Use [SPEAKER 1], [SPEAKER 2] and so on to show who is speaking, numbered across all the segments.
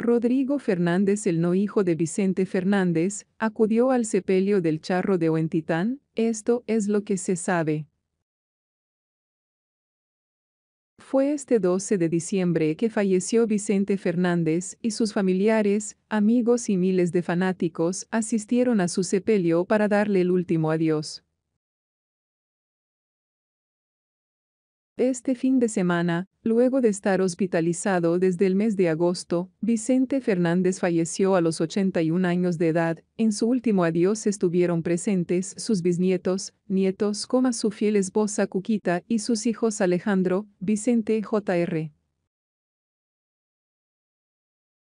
[SPEAKER 1] Rodrigo Fernández, el no hijo de Vicente Fernández, acudió al sepelio del charro de Huentitán, esto es lo que se sabe. Fue este 12 de diciembre que falleció Vicente Fernández y sus familiares, amigos y miles de fanáticos asistieron a su sepelio para darle el último adiós. Este fin de semana, luego de estar hospitalizado desde el mes de agosto, Vicente Fernández falleció a los 81 años de edad. En su último adiós estuvieron presentes sus bisnietos, nietos, como su fiel esposa Cuquita y sus hijos Alejandro, Vicente Jr.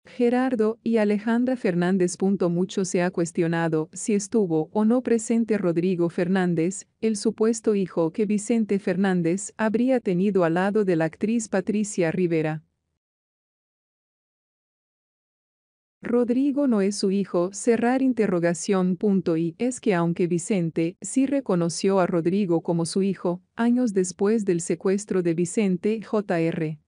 [SPEAKER 1] Gerardo y Alejandra Fernández. Mucho se ha cuestionado si estuvo o no presente Rodrigo Fernández, el supuesto hijo que Vicente Fernández habría tenido al lado de la actriz Patricia Rivera. Rodrigo no es su hijo, cerrar interrogación. y es que aunque Vicente sí reconoció a Rodrigo como su hijo, años después del secuestro de Vicente Jr.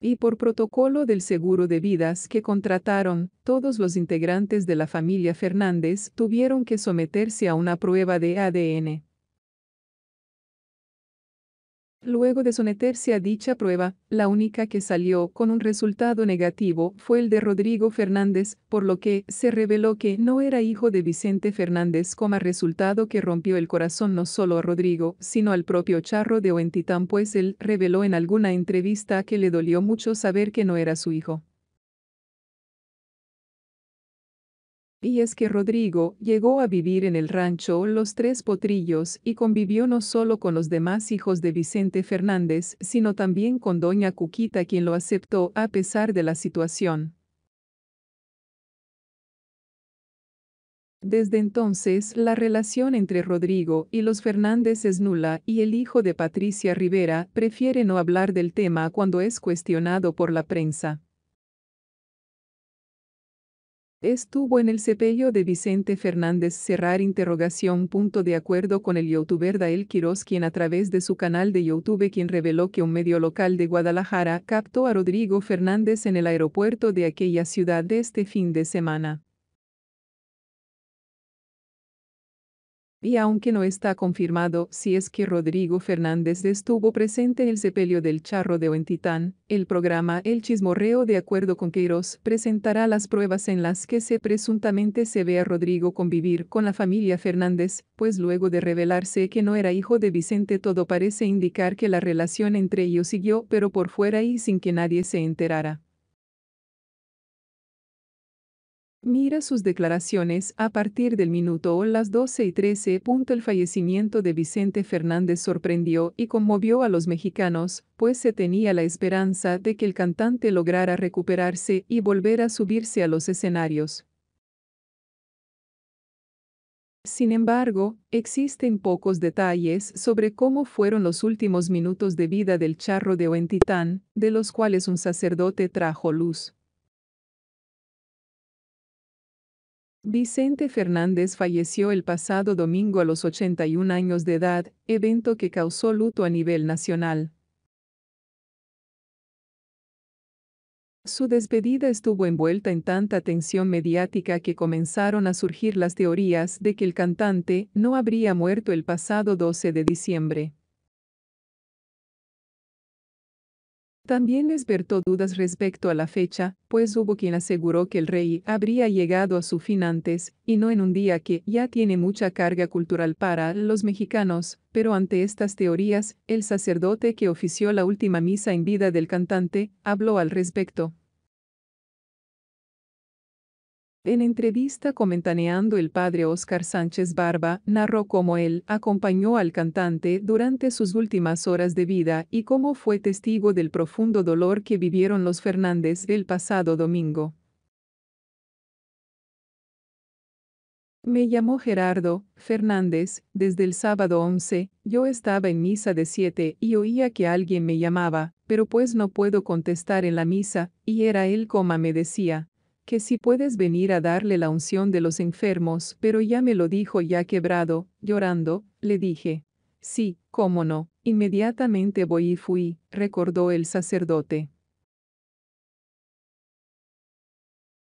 [SPEAKER 1] y por protocolo del seguro de vidas que contrataron, todos los integrantes de la familia Fernández tuvieron que someterse a una prueba de ADN. Luego de someterse a dicha prueba, la única que salió con un resultado negativo fue el de Rodrigo Fernández, por lo que se reveló que no era hijo de Vicente Fernández, como resultado que rompió el corazón no solo a Rodrigo, sino al propio Charro de Oentitán, pues él reveló en alguna entrevista que le dolió mucho saber que no era su hijo. Y es que Rodrigo llegó a vivir en el rancho Los Tres Potrillos y convivió no solo con los demás hijos de Vicente Fernández, sino también con doña Cuquita quien lo aceptó a pesar de la situación. Desde entonces, la relación entre Rodrigo y los Fernández es nula y el hijo de Patricia Rivera prefiere no hablar del tema cuando es cuestionado por la prensa. Estuvo en el cepillo de Vicente Fernández Cerrar interrogación punto de acuerdo con el youtuber Dael Quiroz quien a través de su canal de YouTube quien reveló que un medio local de Guadalajara captó a Rodrigo Fernández en el aeropuerto de aquella ciudad este fin de semana. y aunque no está confirmado si es que Rodrigo Fernández estuvo presente en el sepelio del charro de Oentitán, el programa El Chismorreo de acuerdo con Queiroz presentará las pruebas en las que se presuntamente se ve a Rodrigo convivir con la familia Fernández, pues luego de revelarse que no era hijo de Vicente todo parece indicar que la relación entre ellos siguió pero por fuera y sin que nadie se enterara. Mira sus declaraciones a partir del minuto las 12 y 13. El fallecimiento de Vicente Fernández sorprendió y conmovió a los mexicanos, pues se tenía la esperanza de que el cantante lograra recuperarse y volver a subirse a los escenarios. Sin embargo, existen pocos detalles sobre cómo fueron los últimos minutos de vida del charro de Oentitán, de los cuales un sacerdote trajo luz. Vicente Fernández falleció el pasado domingo a los 81 años de edad, evento que causó luto a nivel nacional. Su despedida estuvo envuelta en tanta tensión mediática que comenzaron a surgir las teorías de que el cantante no habría muerto el pasado 12 de diciembre. También despertó dudas respecto a la fecha, pues hubo quien aseguró que el rey habría llegado a su fin antes, y no en un día que ya tiene mucha carga cultural para los mexicanos, pero ante estas teorías, el sacerdote que ofició la última misa en vida del cantante, habló al respecto. En entrevista comentaneando el padre Óscar Sánchez Barba, narró cómo él acompañó al cantante durante sus últimas horas de vida y cómo fue testigo del profundo dolor que vivieron los Fernández el pasado domingo. Me llamó Gerardo Fernández, desde el sábado 11, yo estaba en misa de 7 y oía que alguien me llamaba, pero pues no puedo contestar en la misa, y era él como me decía, que si puedes venir a darle la unción de los enfermos, pero ya me lo dijo ya quebrado, llorando, le dije. Sí, cómo no, inmediatamente voy y fui, recordó el sacerdote.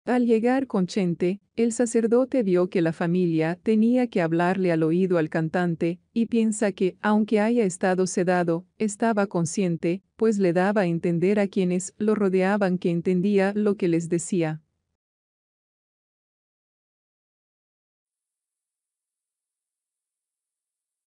[SPEAKER 1] Al llegar con Chente, el sacerdote vio que la familia tenía que hablarle al oído al cantante, y piensa que, aunque haya estado sedado, estaba consciente, pues le daba a entender a quienes lo rodeaban que entendía lo que les decía.